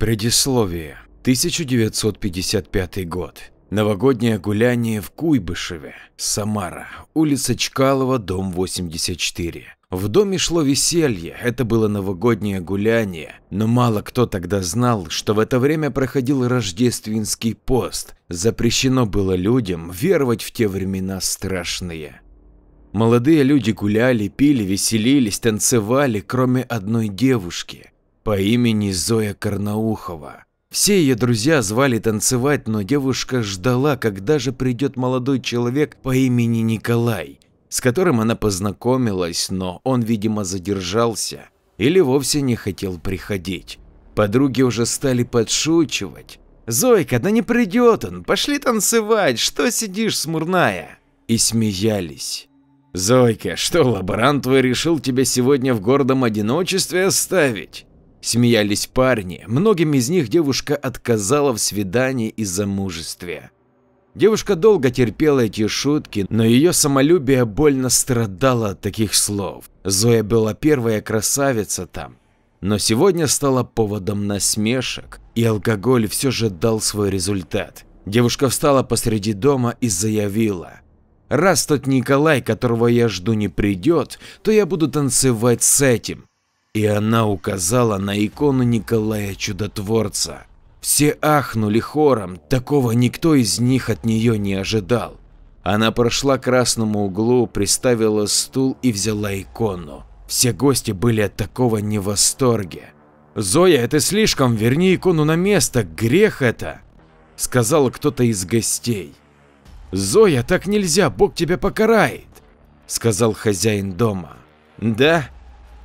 Предисловие. 1955 год. Новогоднее гуляние в Куйбышеве, Самара, улица Чкалова, дом 84. В доме шло веселье, это было новогоднее гуляние, но мало кто тогда знал, что в это время проходил рождественский пост, запрещено было людям веровать в те времена страшные. Молодые люди гуляли, пили, веселились, танцевали, кроме одной девушки по имени Зоя Карнаухова. Все ее друзья звали танцевать, но девушка ждала, когда же придет молодой человек по имени Николай, с которым она познакомилась, но он, видимо, задержался или вовсе не хотел приходить. Подруги уже стали подшучивать. «Зойка, да не придет он, пошли танцевать, что сидишь, смурная?» И смеялись. «Зойка, что, лаборант твой решил тебя сегодня в гордом одиночестве оставить?» Смеялись парни, многим из них девушка отказала в свидании из-за мужествия. Девушка долго терпела эти шутки, но ее самолюбие больно страдало от таких слов. Зоя была первая красавица там, но сегодня стала поводом насмешек, и алкоголь все же дал свой результат. Девушка встала посреди дома и заявила. «Раз тот Николай, которого я жду, не придет, то я буду танцевать с этим. И она указала на икону Николая Чудотворца. Все ахнули хором, такого никто из них от нее не ожидал. Она прошла к красному углу, приставила стул и взяла икону. Все гости были от такого не в восторге. «Зоя, это слишком, верни икону на место, грех это!» – сказал кто-то из гостей. «Зоя, так нельзя, Бог тебя покарает!» – сказал хозяин дома. «Да,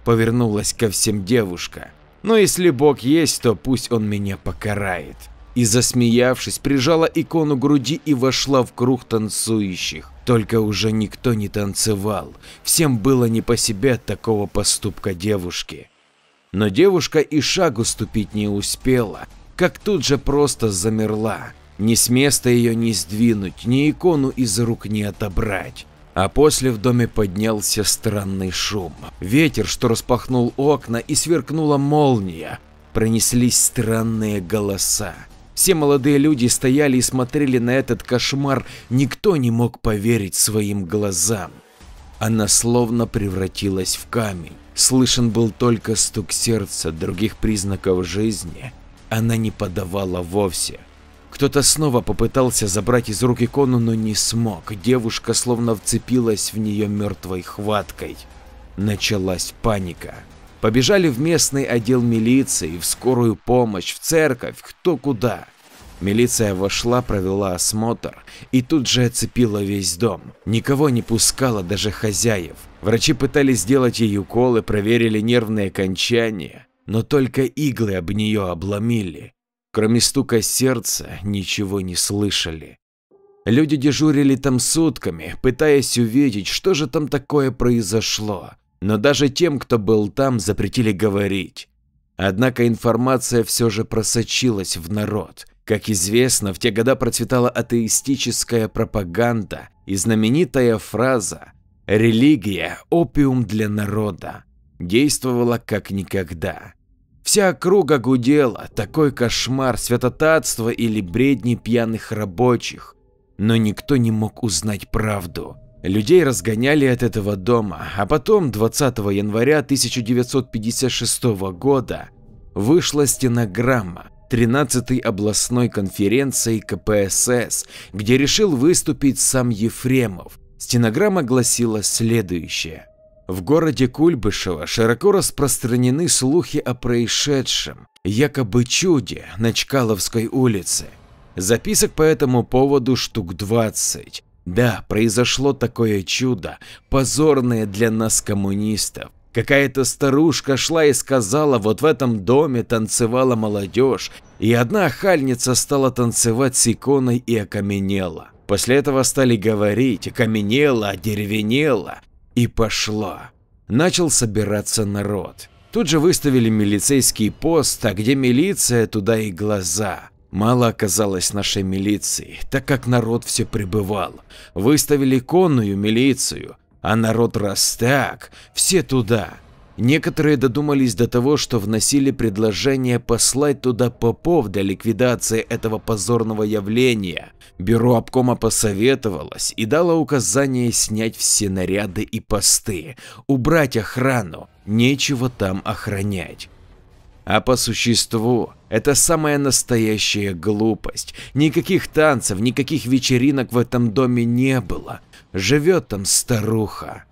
повернулась ко всем девушка. Но если Бог есть, то пусть он меня покарает. И засмеявшись, прижала икону груди и вошла в круг танцующих. Только уже никто не танцевал, всем было не по себе от такого поступка девушки. Но девушка и шагу ступить не успела, как тут же просто замерла. Ни с места ее не сдвинуть, ни икону из рук не отобрать. А после в доме поднялся странный шум. Ветер, что распахнул окна и сверкнула молния, пронеслись странные голоса. Все молодые люди стояли и смотрели на этот кошмар, никто не мог поверить своим глазам. Она словно превратилась в камень. Слышен был только стук сердца, других признаков жизни она не подавала вовсе. Кто-то снова попытался забрать из рук икону, но не смог. Девушка словно вцепилась в нее мертвой хваткой. Началась паника. Побежали в местный отдел милиции, в скорую помощь, в церковь, кто куда. Милиция вошла, провела осмотр и тут же оцепила весь дом. Никого не пускала, даже хозяев. Врачи пытались сделать ей уколы, проверили нервные окончания, но только иглы об нее обломили. Кроме стука сердца ничего не слышали. Люди дежурили там сутками, пытаясь увидеть, что же там такое произошло. Но даже тем, кто был там, запретили говорить. Однако информация все же просочилась в народ. Как известно, в те года процветала атеистическая пропаганда и знаменитая фраза «Религия – опиум для народа» действовала как никогда. Вся округа гудела, такой кошмар святотатства или бредни пьяных рабочих. Но никто не мог узнать правду. Людей разгоняли от этого дома, а потом 20 января 1956 года вышла стенограмма 13-й областной конференции КПСС, где решил выступить сам Ефремов. Стенограмма гласила следующее. В городе Кульбышево широко распространены слухи о происшедшем, якобы чуде на Чкаловской улице. Записок по этому поводу штук 20. Да, произошло такое чудо, позорное для нас коммунистов. Какая-то старушка шла и сказала, вот в этом доме танцевала молодежь, и одна хальница стала танцевать с иконой и окаменела. После этого стали говорить, окаменела, деревенела, и пошло. Начал собираться народ. Тут же выставили милицейский пост, а где милиция, туда и глаза. Мало оказалось нашей милиции, так как народ все прибывал. Выставили конную милицию, а народ растяг. все туда. Некоторые додумались до того, что вносили предложение послать туда попов для ликвидации этого позорного явления. Бюро обкома посоветовалось и дало указание снять все наряды и посты, убрать охрану, нечего там охранять. А по существу, это самая настоящая глупость. Никаких танцев, никаких вечеринок в этом доме не было. Живет там старуха.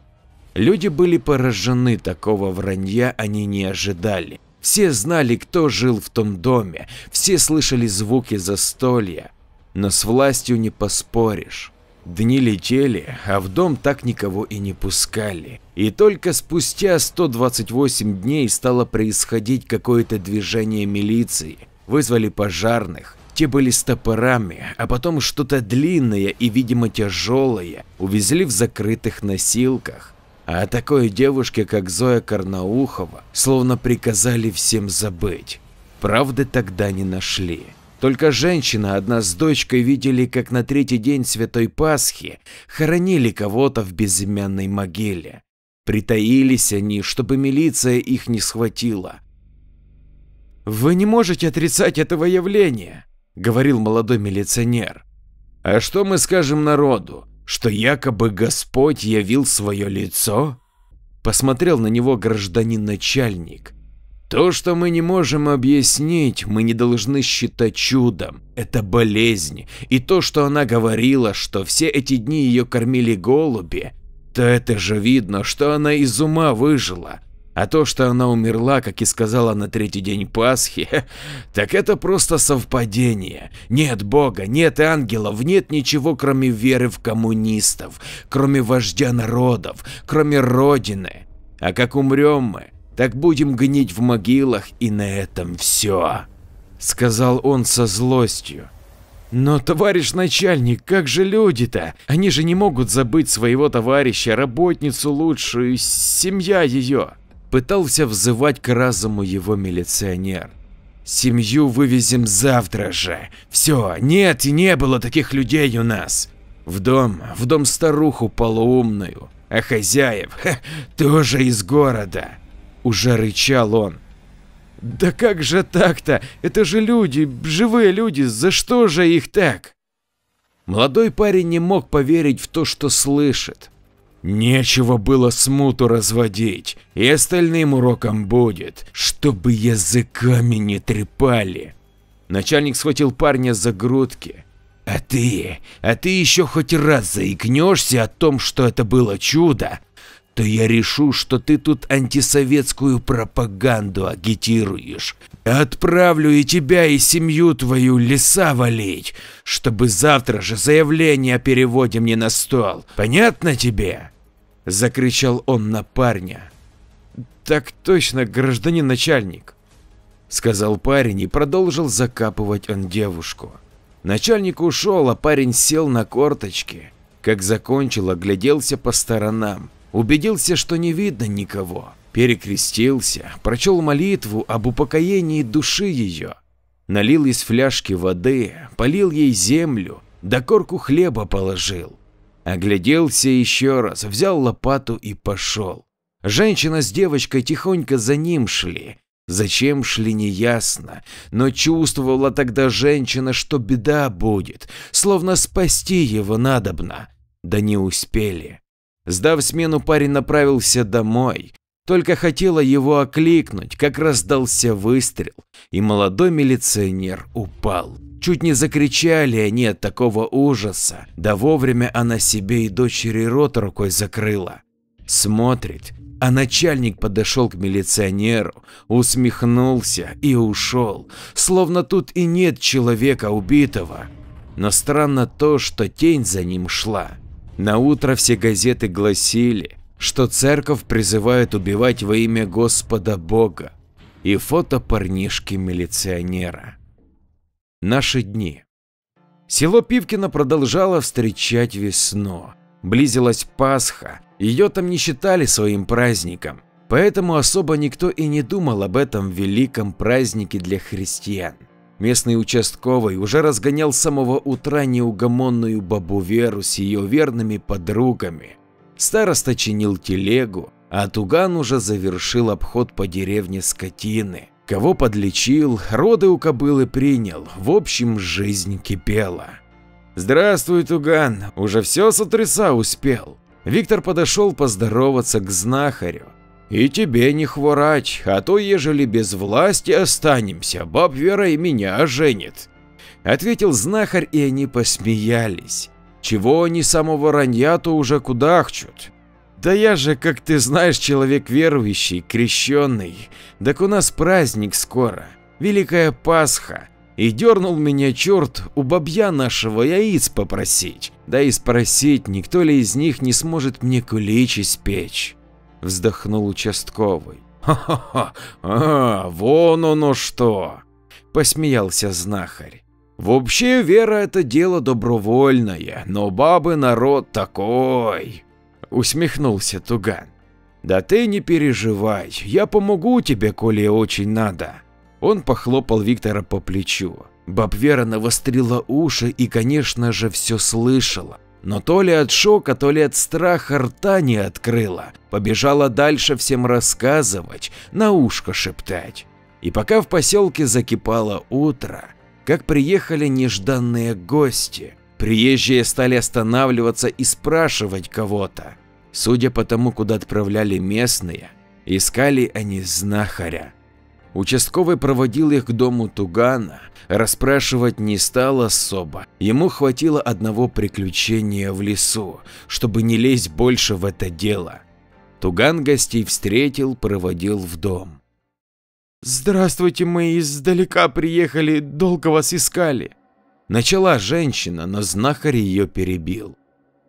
Люди были поражены, такого вранья они не ожидали. Все знали, кто жил в том доме, все слышали звуки застолья, но с властью не поспоришь. Дни летели, а в дом так никого и не пускали. И только спустя 128 дней стало происходить какое-то движение милиции. Вызвали пожарных, те были с топорами, а потом что-то длинное и, видимо, тяжелое увезли в закрытых носилках. А о такой девушке, как Зоя Карнаухова, словно приказали всем забыть. Правды тогда не нашли. Только женщина одна с дочкой видели, как на третий день Святой Пасхи хоронили кого-то в безымянной могиле. Притаились они, чтобы милиция их не схватила. «Вы не можете отрицать этого явления», — говорил молодой милиционер. «А что мы скажем народу? что якобы Господь явил свое лицо? Посмотрел на него гражданин-начальник. То, что мы не можем объяснить, мы не должны считать чудом. Это болезнь. И то, что она говорила, что все эти дни ее кормили голуби, то это же видно, что она из ума выжила. А то, что она умерла, как и сказала на третий день Пасхи, так это просто совпадение. Нет Бога, нет ангелов, нет ничего, кроме веры в коммунистов, кроме вождя народов, кроме Родины. А как умрем мы, так будем гнить в могилах, и на этом все. Сказал он со злостью. Но, товарищ начальник, как же люди-то? Они же не могут забыть своего товарища, работницу лучшую, семья ее. Пытался взывать к разуму его милиционер. «Семью вывезем завтра же. Все, нет и не было таких людей у нас. В дом, в дом старуху полуумную, а хозяев ха, тоже из города». Уже рычал он. «Да как же так-то? Это же люди, живые люди, за что же их так?» Молодой парень не мог поверить в то, что слышит. Нечего было смуту разводить, и остальным уроком будет, чтобы языками не трепали. Начальник схватил парня за грудки. А ты, а ты еще хоть раз заикнешься о том, что это было чудо, то я решу, что ты тут антисоветскую пропаганду агитируешь. Отправлю и тебя, и семью твою леса валить, чтобы завтра же заявление о переводе мне на стол. Понятно тебе? — закричал он на парня. «Так точно, гражданин начальник», — сказал парень и продолжил закапывать он девушку. Начальник ушел, а парень сел на корточки. Как закончил, огляделся по сторонам, убедился, что не видно никого, перекрестился, прочел молитву об упокоении души ее, налил из фляжки воды, полил ей землю, до да корку хлеба положил. Огляделся еще раз, взял лопату и пошел. Женщина с девочкой тихонько за ним шли. Зачем шли, неясно, но чувствовала тогда женщина, что беда будет, словно спасти его надобно. Да не успели. Сдав смену, парень направился домой. Только хотела его окликнуть, как раздался выстрел, и молодой милиционер упал чуть не закричали они от такого ужаса, да вовремя она себе и дочери рот рукой закрыла. Смотрит, а начальник подошел к милиционеру, усмехнулся и ушел, словно тут и нет человека убитого. Но странно то, что тень за ним шла. На утро все газеты гласили, что церковь призывает убивать во имя Господа Бога и фото парнишки-милиционера. Наши дни. Село Пивкино продолжало встречать весну. Близилась Пасха, ее там не считали своим праздником, поэтому особо никто и не думал об этом великом празднике для христиан. Местный участковый уже разгонял с самого утра неугомонную бабу Веру с ее верными подругами. Староста чинил телегу, а Туган уже завершил обход по деревне скотины. Кого подлечил, роды у кобылы принял, в общем, жизнь кипела. «Здравствуй, Туган, уже все сотряса успел». Виктор подошел поздороваться к знахарю. «И тебе не хворать, а то, ежели без власти останемся, баб Вера и меня оженит», — ответил знахарь, и они посмеялись. Чего они самого ранья-то уже кудахчут? Да я же, как ты знаешь, человек верующий, крещенный. Так у нас праздник скоро, Великая Пасха. И дернул меня черт у бабья нашего яиц попросить. Да и спросить, никто ли из них не сможет мне кулич испечь. Вздохнул участковый. «Ха-ха-ха! А, вон оно что!» – посмеялся знахарь. «Вообще вера – это дело добровольное, но бабы народ такой усмехнулся Туган. Да ты не переживай, я помогу тебе, коли очень надо. Он похлопал Виктора по плечу. Бабвера навострила уши и, конечно же, все слышала. Но то ли от шока, то ли от страха рта не открыла, побежала дальше всем рассказывать, на ушко шептать. И пока в поселке закипало утро, как приехали нежданные гости, приезжие стали останавливаться и спрашивать кого-то. Судя по тому, куда отправляли местные, искали они знахаря. Участковый проводил их к дому Тугана, расспрашивать не стал особо, ему хватило одного приключения в лесу, чтобы не лезть больше в это дело. Туган гостей встретил, проводил в дом. «Здравствуйте, мы издалека приехали, долго вас искали», – начала женщина, но знахарь ее перебил.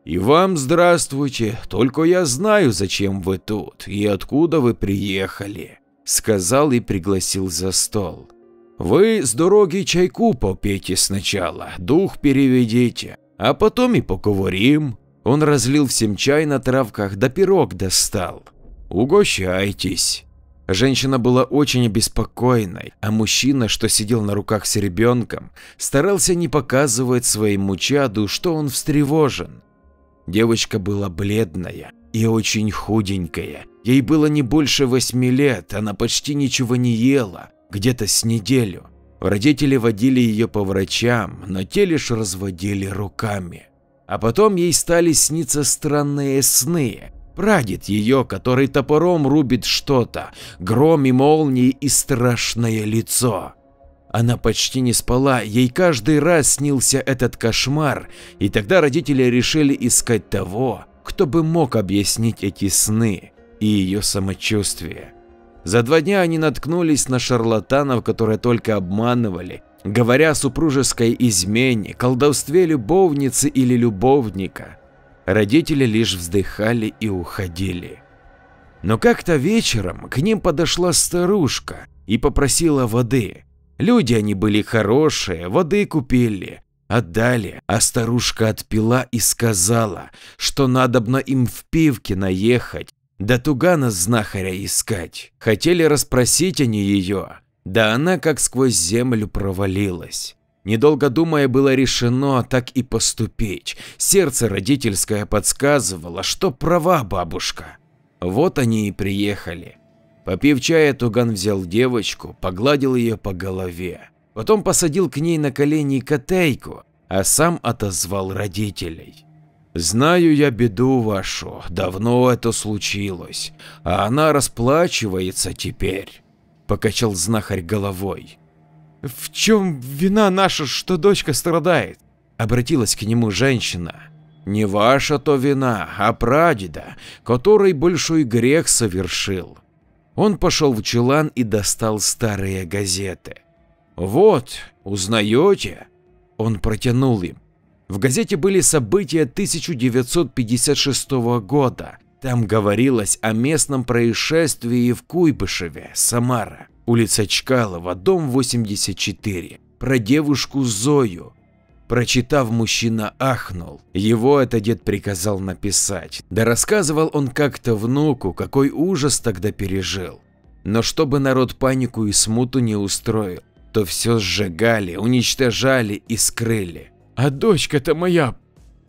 «И вам здравствуйте, только я знаю, зачем вы тут и откуда вы приехали», — сказал и пригласил за стол. «Вы с дороги чайку попейте сначала, дух переведите, а потом и поговорим». Он разлил всем чай на травках, да пирог достал. «Угощайтесь». Женщина была очень обеспокоенной, а мужчина, что сидел на руках с ребенком, старался не показывать своему чаду, что он встревожен. Девочка была бледная и очень худенькая. Ей было не больше восьми лет, она почти ничего не ела, где-то с неделю. Родители водили ее по врачам, но те лишь разводили руками. А потом ей стали сниться странные сны. Прадед ее, который топором рубит что-то, гром и молнии и страшное лицо. Она почти не спала, ей каждый раз снился этот кошмар, и тогда родители решили искать того, кто бы мог объяснить эти сны и ее самочувствие. За два дня они наткнулись на шарлатанов, которые только обманывали, говоря о супружеской измене, колдовстве любовницы или любовника. Родители лишь вздыхали и уходили. Но как-то вечером к ним подошла старушка и попросила воды. Люди они были хорошие, воды купили, отдали, а старушка отпила и сказала, что надобно им в пивке наехать, да тугана знахаря искать. Хотели расспросить они ее, да она как сквозь землю провалилась. Недолго думая, было решено так и поступить. Сердце родительское подсказывало, что права бабушка. Вот они и приехали. Попив чая, Туган взял девочку, погладил ее по голове. Потом посадил к ней на колени котейку, а сам отозвал родителей. «Знаю я беду вашу, давно это случилось, а она расплачивается теперь», – покачал знахарь головой. «В чем вина наша, что дочка страдает?» – обратилась к нему женщина. «Не ваша то вина, а прадеда, который большой грех совершил», он пошел в чулан и достал старые газеты. «Вот, узнаете?» Он протянул им. В газете были события 1956 года. Там говорилось о местном происшествии в Куйбышеве, Самара, улица Чкалова, дом 84, про девушку Зою, Прочитав, мужчина ахнул. Его это дед приказал написать. Да рассказывал он как-то внуку, какой ужас тогда пережил. Но чтобы народ панику и смуту не устроил, то все сжигали, уничтожали и скрыли. «А дочка-то моя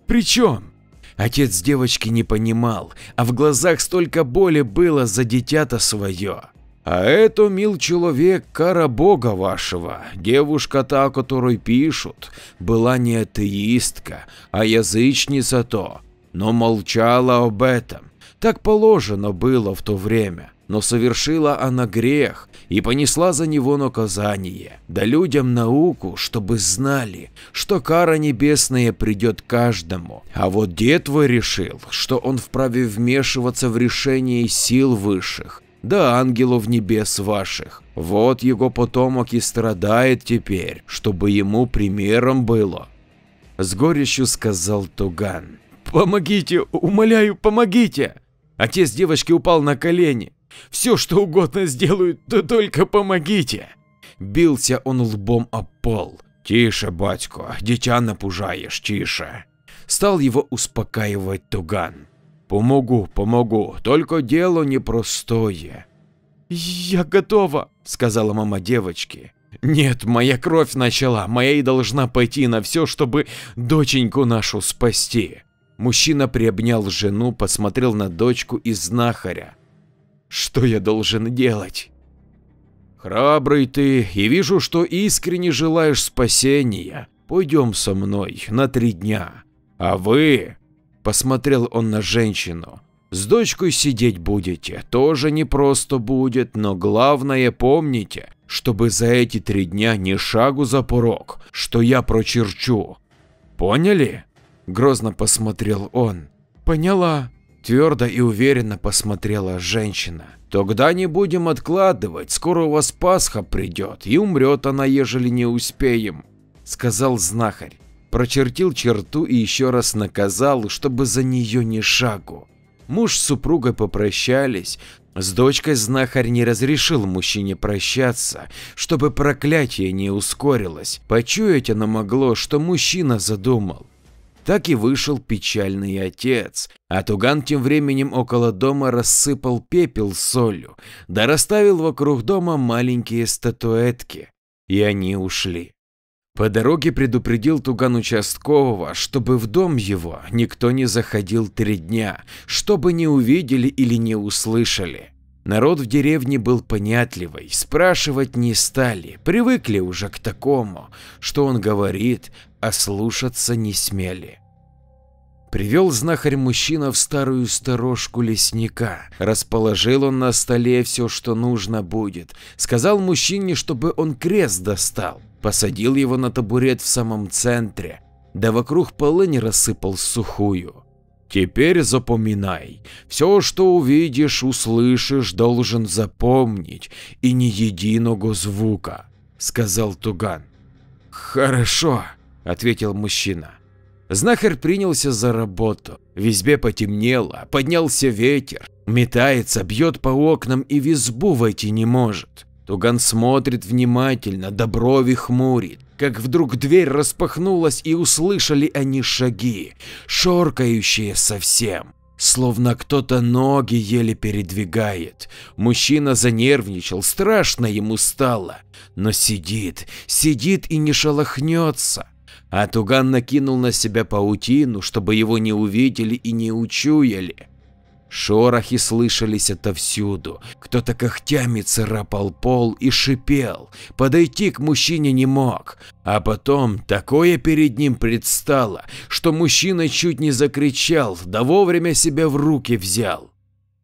при чем?» Отец девочки не понимал, а в глазах столько боли было за дитя-то свое. А это, мил человек, кара бога вашего. Девушка та, о которой пишут, была не атеистка, а язычница то, но молчала об этом. Так положено было в то время, но совершила она грех и понесла за него наказание. Да людям науку, чтобы знали, что кара небесная придет каждому. А вот дед твой решил, что он вправе вмешиваться в решение сил высших да ангелов небес ваших. Вот его потомок и страдает теперь, чтобы ему примером было. С горечью сказал Туган. Помогите, умоляю, помогите. Отец девочки упал на колени. Все, что угодно сделают, то только помогите. Бился он лбом о пол. Тише, батько, дитя напужаешь, тише. Стал его успокаивать Туган. Помогу, помогу, только дело непростое. Я готова, сказала мама девочки. Нет, моя кровь начала, моя и должна пойти на все, чтобы доченьку нашу спасти. Мужчина приобнял жену, посмотрел на дочку и знахаря. Что я должен делать? Храбрый ты, и вижу, что искренне желаешь спасения. Пойдем со мной на три дня. А вы… Посмотрел он на женщину. С дочкой сидеть будете, тоже непросто будет, но главное помните, чтобы за эти три дня ни шагу за порог, что я прочерчу. Поняли? Грозно посмотрел он. Поняла. Твердо и уверенно посмотрела женщина. Тогда не будем откладывать, скоро у вас Пасха придет, и умрет она, ежели не успеем, сказал знахарь прочертил черту и еще раз наказал, чтобы за нее ни шагу. Муж с супругой попрощались, с дочкой знахарь не разрешил мужчине прощаться, чтобы проклятие не ускорилось, почуять оно могло, что мужчина задумал. Так и вышел печальный отец, а Туган тем временем около дома рассыпал пепел с солью, да расставил вокруг дома маленькие статуэтки, и они ушли. По дороге предупредил Туган участкового, чтобы в дом его никто не заходил три дня, чтобы не увидели или не услышали. Народ в деревне был понятливый, спрашивать не стали, привыкли уже к такому, что он говорит, а слушаться не смели. Привел знахарь мужчина в старую сторожку лесника. Расположил он на столе все, что нужно будет. Сказал мужчине, чтобы он крест достал посадил его на табурет в самом центре, да вокруг полынь рассыпал сухую. Теперь запоминай, все, что увидишь, услышишь, должен запомнить, и ни единого звука, сказал Туган. Хорошо, ответил мужчина. Знахарь принялся за работу. Везде потемнело, поднялся ветер, метается, бьет по окнам и в избу войти не может. Туган смотрит внимательно, до брови хмурит. Как вдруг дверь распахнулась и услышали они шаги, шоркающие совсем. Словно кто-то ноги еле передвигает. Мужчина занервничал, страшно ему стало. Но сидит, сидит и не шелохнется. А Туган накинул на себя паутину, чтобы его не увидели и не учуяли. Шорохи слышались отовсюду, кто-то когтями царапал пол и шипел, подойти к мужчине не мог, а потом такое перед ним предстало, что мужчина чуть не закричал, да вовремя себя в руки взял.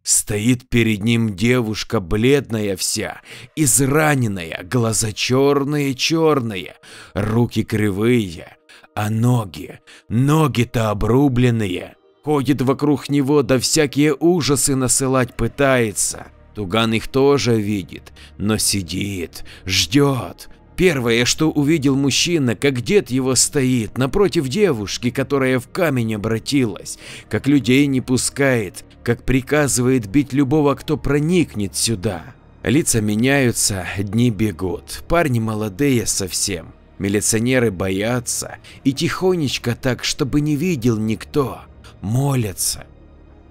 Стоит перед ним девушка бледная вся, израненная, глаза черные-черные, руки кривые, а ноги, ноги-то обрубленные. Ходит вокруг него, да всякие ужасы насылать пытается. Туган их тоже видит, но сидит, ждет. Первое, что увидел мужчина, как дед его стоит напротив девушки, которая в камень обратилась, как людей не пускает, как приказывает бить любого, кто проникнет сюда. Лица меняются, дни бегут, парни молодые совсем, милиционеры боятся и тихонечко так, чтобы не видел никто, молятся.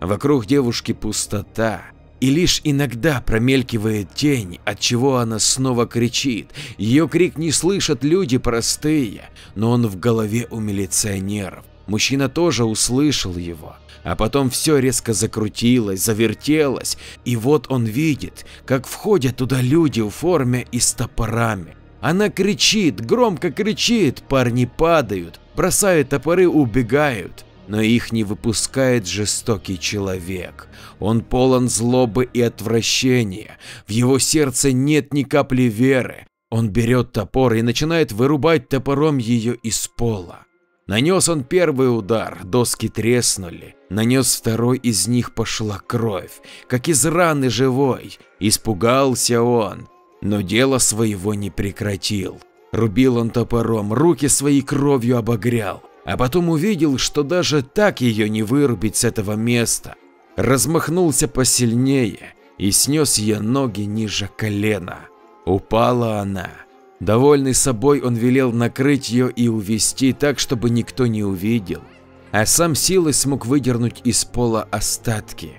Вокруг девушки пустота, и лишь иногда промелькивает тень, от чего она снова кричит. Ее крик не слышат люди простые, но он в голове у милиционеров. Мужчина тоже услышал его, а потом все резко закрутилось, завертелось, и вот он видит, как входят туда люди в форме и с топорами. Она кричит, громко кричит, парни падают, бросают топоры, убегают но их не выпускает жестокий человек. Он полон злобы и отвращения, в его сердце нет ни капли веры. Он берет топор и начинает вырубать топором ее из пола. Нанес он первый удар, доски треснули, нанес второй, из них пошла кровь, как из раны живой. Испугался он, но дело своего не прекратил. Рубил он топором, руки свои кровью обогрял, а потом увидел, что даже так ее не вырубить с этого места. Размахнулся посильнее и снес ее ноги ниже колена. Упала она. Довольный собой он велел накрыть ее и увести так, чтобы никто не увидел, а сам силой смог выдернуть из пола остатки.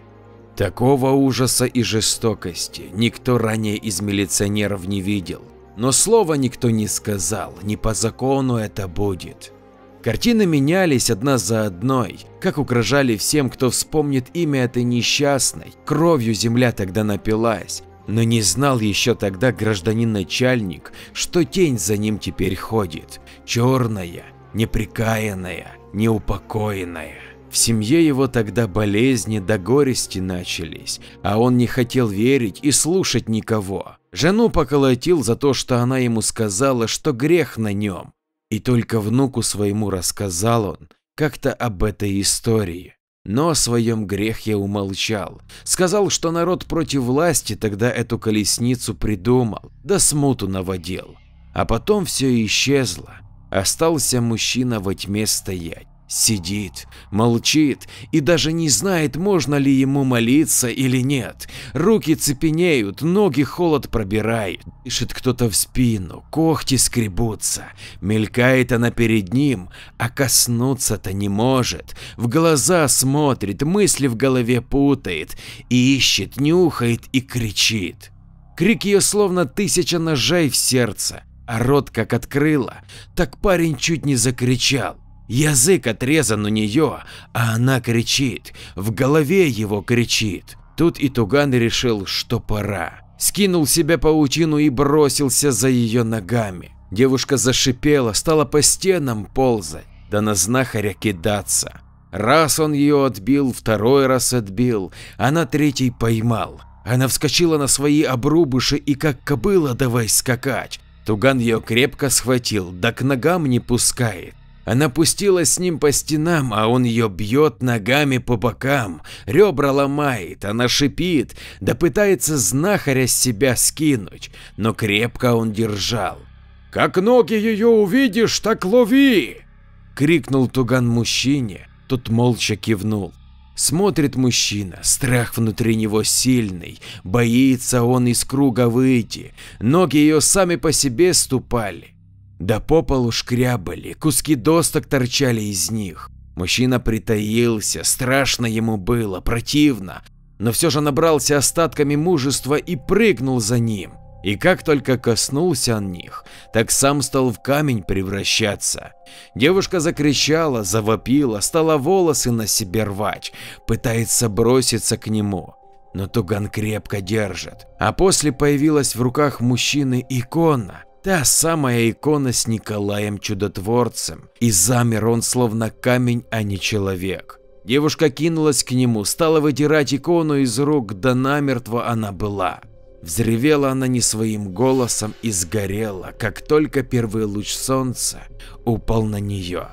Такого ужаса и жестокости никто ранее из милиционеров не видел, но слова никто не сказал, не по закону это будет. Картины менялись одна за одной, как угрожали всем, кто вспомнит имя этой несчастной, кровью земля тогда напилась, но не знал еще тогда гражданин-начальник, что тень за ним теперь ходит, черная, неприкаянная, неупокоенная. В семье его тогда болезни до да горести начались, а он не хотел верить и слушать никого. Жену поколотил за то, что она ему сказала, что грех на нем, и только внуку своему рассказал он как-то об этой истории. Но о своем грехе умолчал. Сказал, что народ против власти тогда эту колесницу придумал, да смуту наводил. А потом все исчезло. Остался мужчина во тьме стоять. Сидит, молчит и даже не знает, можно ли ему молиться или нет. Руки цепенеют, ноги холод пробирает. Дышит кто-то в спину, когти скребутся. Мелькает она перед ним, а коснуться-то не может. В глаза смотрит, мысли в голове путает, и ищет, нюхает и кричит. Крик ее словно тысяча ножей в сердце, а рот как открыла, так парень чуть не закричал. Язык отрезан у нее, а она кричит, в голове его кричит. Тут и Туган решил, что пора. Скинул себе паутину и бросился за ее ногами. Девушка зашипела, стала по стенам ползать, да на знахаря кидаться. Раз он ее отбил, второй раз отбил, она а третий поймал. Она вскочила на свои обрубыши и как кобыла давай скакать. Туган ее крепко схватил, да к ногам не пускает. Она пустилась с ним по стенам, а он ее бьет ногами по бокам, ребра ломает, она шипит, да пытается знахаря с себя скинуть, но крепко он держал. — Как ноги ее увидишь, так лови! — крикнул Туган мужчине, тот молча кивнул. Смотрит мужчина, страх внутри него сильный, боится он из круга выйти, ноги ее сами по себе ступали. Да по полу шкрябали, куски досок торчали из них. Мужчина притаился, страшно ему было, противно, но все же набрался остатками мужества и прыгнул за ним. И как только коснулся он них, так сам стал в камень превращаться. Девушка закричала, завопила, стала волосы на себе рвать, пытается броситься к нему. Но Туган крепко держит, а после появилась в руках мужчины икона, Та самая икона с Николаем Чудотворцем. И замер он словно камень, а не человек. Девушка кинулась к нему, стала вытирать икону из рук, да намертво она была. Взревела она не своим голосом и сгорела, как только первый луч солнца упал на нее.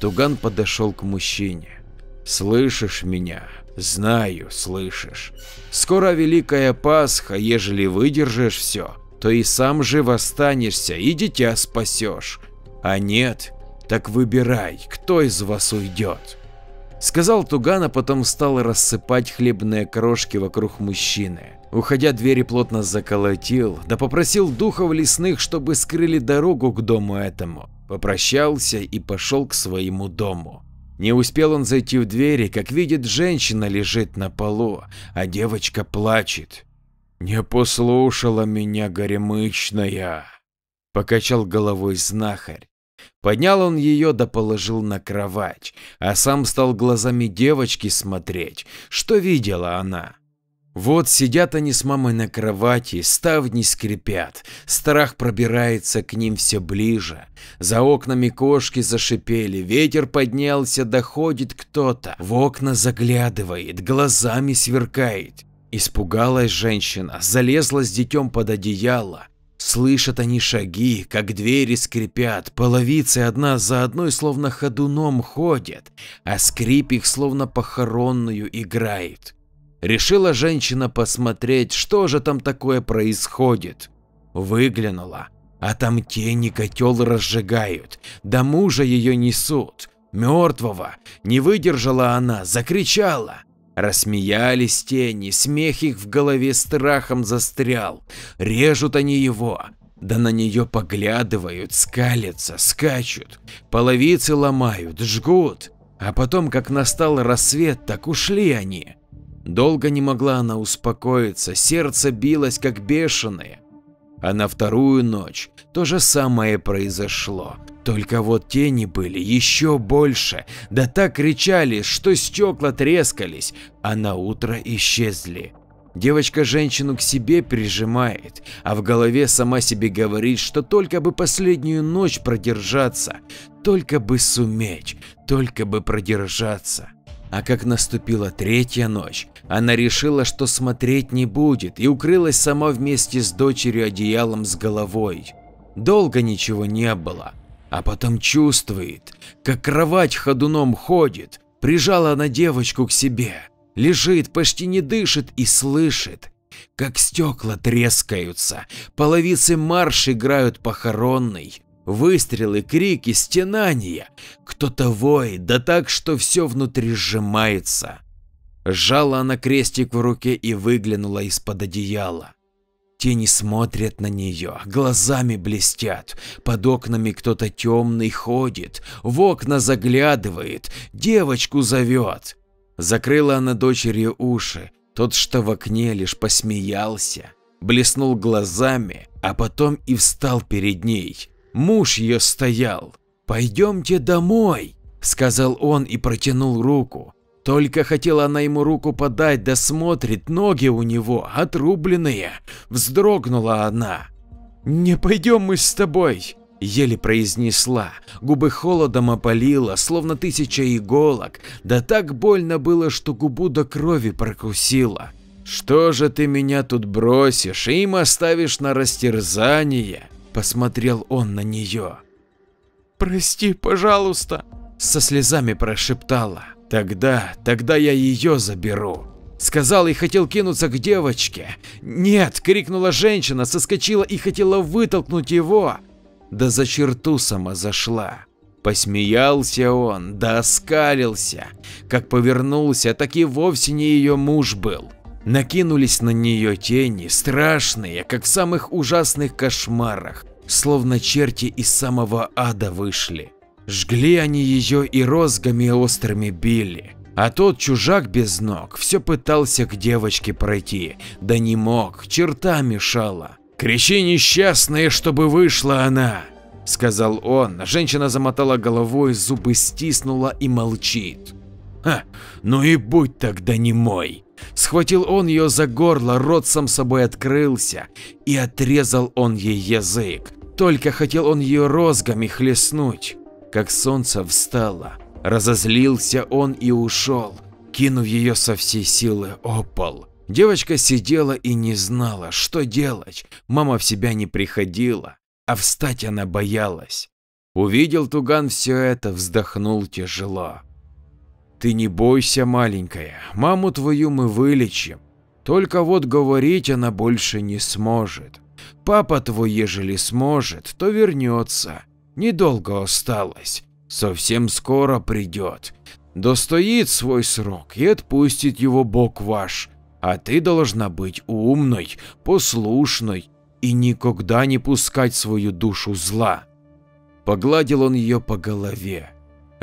Туган подошел к мужчине. «Слышишь меня? Знаю, слышишь. Скоро Великая Пасха, ежели выдержишь все, то и сам жив останешься, и дитя спасешь. А нет, так выбирай, кто из вас уйдет. Сказал Туган, а потом стал рассыпать хлебные крошки вокруг мужчины. Уходя, двери плотно заколотил, да попросил духов лесных, чтобы скрыли дорогу к дому этому. Попрощался и пошел к своему дому. Не успел он зайти в двери, как видит, женщина лежит на полу, а девочка плачет. «Не послушала меня горемычная!» — покачал головой знахарь. Поднял он ее да положил на кровать, а сам стал глазами девочки смотреть, что видела она. Вот сидят они с мамой на кровати, ставни скрипят, страх пробирается к ним все ближе. За окнами кошки зашипели, ветер поднялся, доходит кто-то, в окна заглядывает, глазами сверкает. Испугалась женщина, залезла с детем под одеяло. Слышат они шаги, как двери скрипят, половицы одна за одной словно ходуном ходят, а скрип их словно похоронную играет. Решила женщина посмотреть, что же там такое происходит. Выглянула, а там тени котел разжигают, да мужа ее несут, мертвого. Не выдержала она, закричала. Рассмеялись тени, смех их в голове страхом застрял. Режут они его, да на нее поглядывают, скалятся, скачут, половицы ломают, жгут. А потом, как настал рассвет, так ушли они. Долго не могла она успокоиться, сердце билось как бешеное. А на вторую ночь то же самое произошло. Только вот тени были еще больше, да так кричали, что стекла трескались, а на утро исчезли. Девочка женщину к себе прижимает, а в голове сама себе говорит, что только бы последнюю ночь продержаться, только бы суметь, только бы продержаться. А как наступила третья ночь, она решила, что смотреть не будет и укрылась сама вместе с дочерью одеялом с головой. Долго ничего не было, а потом чувствует, как кровать ходуном ходит, прижала она девочку к себе, лежит, почти не дышит и слышит, как стекла трескаются, половицы марш играют похоронный, Выстрелы, крики, стенания. Кто-то воет, да так, что все внутри сжимается. Сжала она крестик в руке и выглянула из-под одеяла. Тени смотрят на нее, глазами блестят, под окнами кто-то темный ходит, в окна заглядывает, девочку зовет. Закрыла она дочери уши, тот, что в окне, лишь посмеялся, блеснул глазами, а потом и встал перед ней. Муж ее стоял. «Пойдемте домой», – сказал он и протянул руку. Только хотела она ему руку подать, да смотрит, ноги у него отрубленные. Вздрогнула она. «Не пойдем мы с тобой», – еле произнесла. Губы холодом опалила, словно тысяча иголок, да так больно было, что губу до крови прокусила. «Что же ты меня тут бросишь и им оставишь на растерзание?» посмотрел он на нее. «Прости, пожалуйста», — со слезами прошептала. «Тогда, тогда я ее заберу», — сказал и хотел кинуться к девочке. «Нет!» — крикнула женщина, соскочила и хотела вытолкнуть его. Да за черту сама зашла. Посмеялся он, да оскалился. Как повернулся, так и вовсе не ее муж был. Накинулись на нее тени, страшные, как в самых ужасных кошмарах, словно черти из самого ада вышли. Жгли они ее и розгами острыми били. А тот чужак без ног все пытался к девочке пройти, да не мог, черта мешала. «Кричи несчастные, чтобы вышла она!» – сказал он. Женщина замотала головой, зубы стиснула и молчит. «Ха, ну и будь тогда не мой, Схватил он ее за горло, рот сам собой открылся, и отрезал он ей язык. Только хотел он ее розгами хлестнуть, как солнце встало. Разозлился он и ушел, кинув ее со всей силы о пол. Девочка сидела и не знала, что делать, мама в себя не приходила, а встать она боялась. Увидел Туган все это, вздохнул тяжело. Ты не бойся, маленькая, маму твою мы вылечим. Только вот говорить она больше не сможет. Папа твой, ежели сможет, то вернется. Недолго осталось. Совсем скоро придет. Достоит свой срок и отпустит его Бог ваш. А ты должна быть умной, послушной и никогда не пускать свою душу зла. Погладил он ее по голове.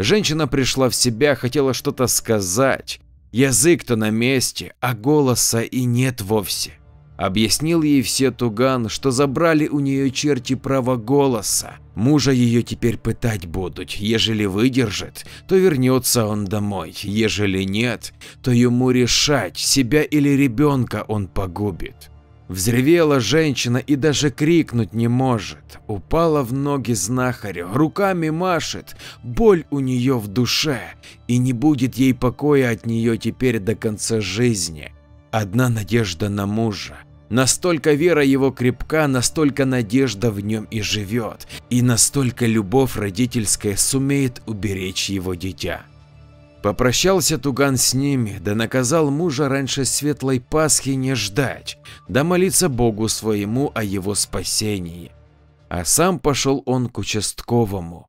Женщина пришла в себя, хотела что-то сказать. Язык-то на месте, а голоса и нет вовсе. Объяснил ей все Туган, что забрали у нее черти право голоса. Мужа ее теперь пытать будут, ежели выдержит, то вернется он домой, ежели нет, то ему решать, себя или ребенка он погубит. Взревела женщина и даже крикнуть не может. Упала в ноги знахарю, руками машет, боль у нее в душе, и не будет ей покоя от нее теперь до конца жизни. Одна надежда на мужа. Настолько вера его крепка, настолько надежда в нем и живет, и настолько любовь родительская сумеет уберечь его дитя. Попрощался Туган с ними, да наказал мужа раньше светлой Пасхи не ждать, да молиться Богу своему о его спасении. А сам пошел он к участковому.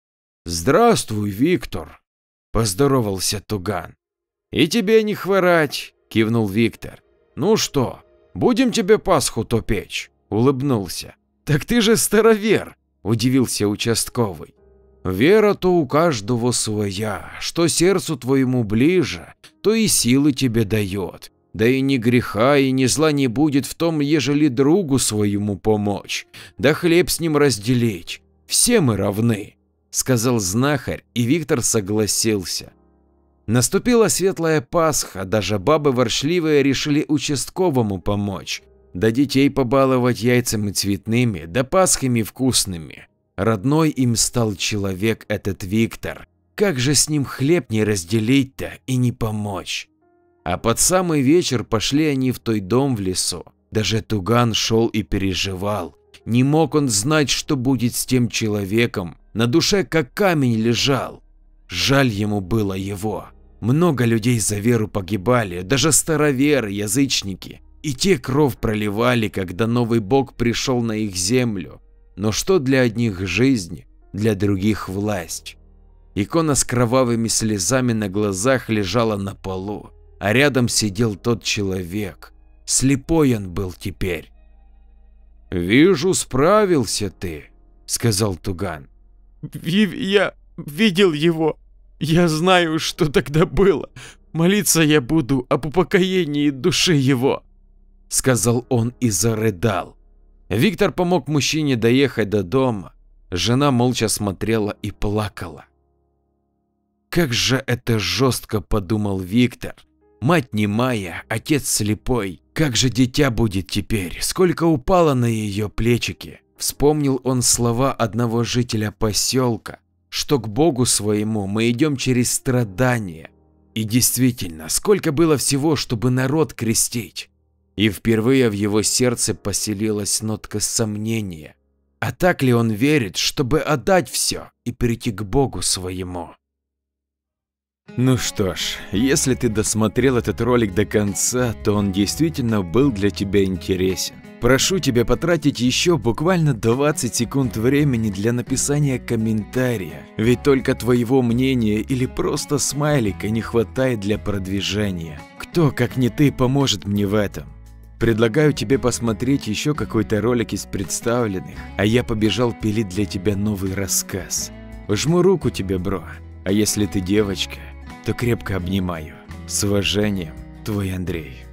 — Здравствуй, Виктор, — поздоровался Туган. — И тебе не хворать, — кивнул Виктор. — Ну что, будем тебе Пасху-то печь? — улыбнулся. — Так ты же старовер, — удивился участковый. Вера то у каждого своя, что сердцу твоему ближе, то и силы тебе дает. Да и ни греха, и ни зла не будет в том, ежели другу своему помочь, да хлеб с ним разделить. Все мы равны, — сказал знахарь, и Виктор согласился. Наступила светлая Пасха, даже бабы воршливые решили участковому помочь, да детей побаловать яйцами цветными, да пасхами вкусными. Родной им стал человек этот Виктор. Как же с ним хлеб не разделить-то и не помочь? А под самый вечер пошли они в той дом в лесу. Даже Туган шел и переживал. Не мог он знать, что будет с тем человеком. На душе как камень лежал. Жаль ему было его. Много людей за веру погибали, даже староверы, язычники. И те кровь проливали, когда новый бог пришел на их землю. Но что для одних жизнь, для других власть? Икона с кровавыми слезами на глазах лежала на полу, а рядом сидел тот человек. Слепой он был теперь. — Вижу, справился ты, — сказал Туган. — Я видел его. Я знаю, что тогда было. Молиться я буду об упокоении души его, — сказал он и зарыдал. Виктор помог мужчине доехать до дома. Жена молча смотрела и плакала. Как же это жестко, подумал Виктор. Мать немая, отец слепой. Как же дитя будет теперь? Сколько упало на ее плечики? Вспомнил он слова одного жителя поселка, что к Богу своему мы идем через страдания. И действительно, сколько было всего, чтобы народ крестить и впервые в его сердце поселилась нотка сомнения. А так ли он верит, чтобы отдать все и перейти к Богу своему? Ну что ж, если ты досмотрел этот ролик до конца, то он действительно был для тебя интересен. Прошу тебя потратить еще буквально 20 секунд времени для написания комментария, ведь только твоего мнения или просто смайлика не хватает для продвижения. Кто, как не ты, поможет мне в этом? Предлагаю тебе посмотреть еще какой-то ролик из представленных, а я побежал пилить для тебя новый рассказ. Жму руку тебе, бро, а если ты девочка, то крепко обнимаю. С уважением, твой Андрей.